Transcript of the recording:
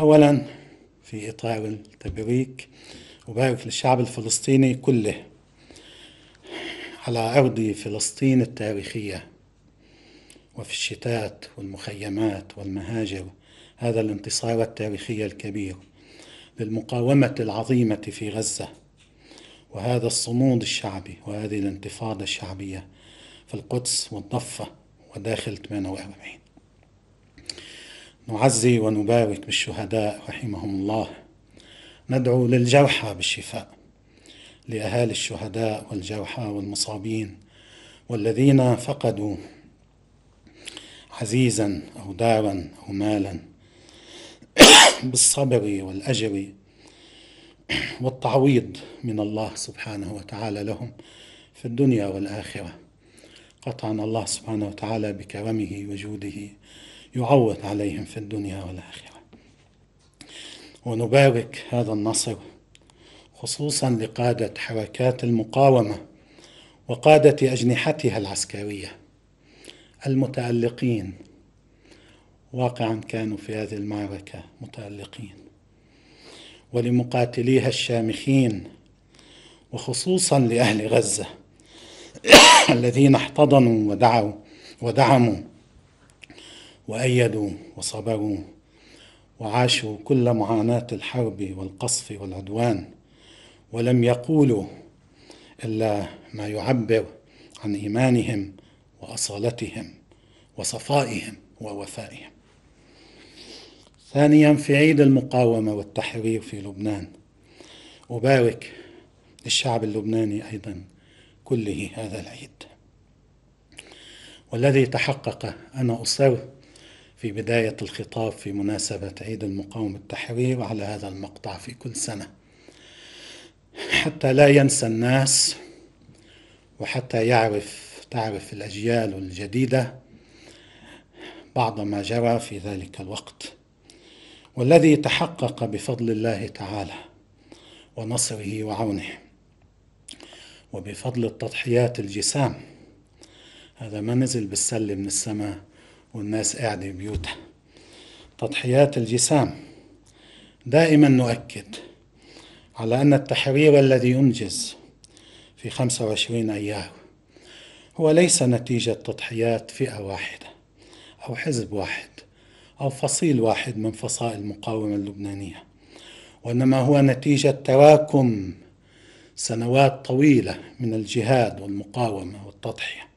أولا في إطار التبريك أبارك للشعب الفلسطيني كله على أرض فلسطين التاريخية وفي الشتات والمخيمات والمهاجر هذا الانتصار التاريخي الكبير للمقاومة العظيمة في غزة وهذا الصمود الشعبي وهذه الانتفاضة الشعبية في القدس والضفة وداخل 48 نعزي ونبارك بالشهداء رحمهم الله ندعو للجرحى بالشفاء لاهالي الشهداء والجرحى والمصابين والذين فقدوا عزيزا او دارا او مالا بالصبر والاجر والتعويض من الله سبحانه وتعالى لهم في الدنيا والاخره قطعنا الله سبحانه وتعالى بكرمه وجوده يعوض عليهم في الدنيا والآخرة ونبارك هذا النصر خصوصا لقادة حركات المقاومة وقادة أجنحتها العسكرية المتألقين واقعا كانوا في هذه المعركة متألقين ولمقاتليها الشامخين وخصوصا لأهل غزة الذين احتضنوا ودعوا ودعموا وأيدوا وصبروا وعاشوا كل معاناة الحرب والقصف والعدوان ولم يقولوا إلا ما يعبر عن إيمانهم وأصالتهم وصفائهم ووفائهم ثانيا في عيد المقاومة والتحرير في لبنان أبارك للشعب اللبناني أيضا كله هذا العيد والذي تحقق أنا أصر في بداية الخطاب في مناسبة عيد المقاومة التحرير على هذا المقطع في كل سنة حتى لا ينسى الناس وحتى يعرف تعرف الأجيال الجديدة بعض ما جرى في ذلك الوقت والذي تحقق بفضل الله تعالى ونصره وعونه وبفضل التضحيات الجسام هذا ما نزل بالسلة من السماء والناس قاعدة بيوتها تضحيات الجسام دائما نؤكد على أن التحرير الذي ينجز في 25 أيار هو ليس نتيجة تضحيات فئة واحدة أو حزب واحد أو فصيل واحد من فصائل المقاومة اللبنانية وإنما هو نتيجة تراكم سنوات طويلة من الجهاد والمقاومة والتضحية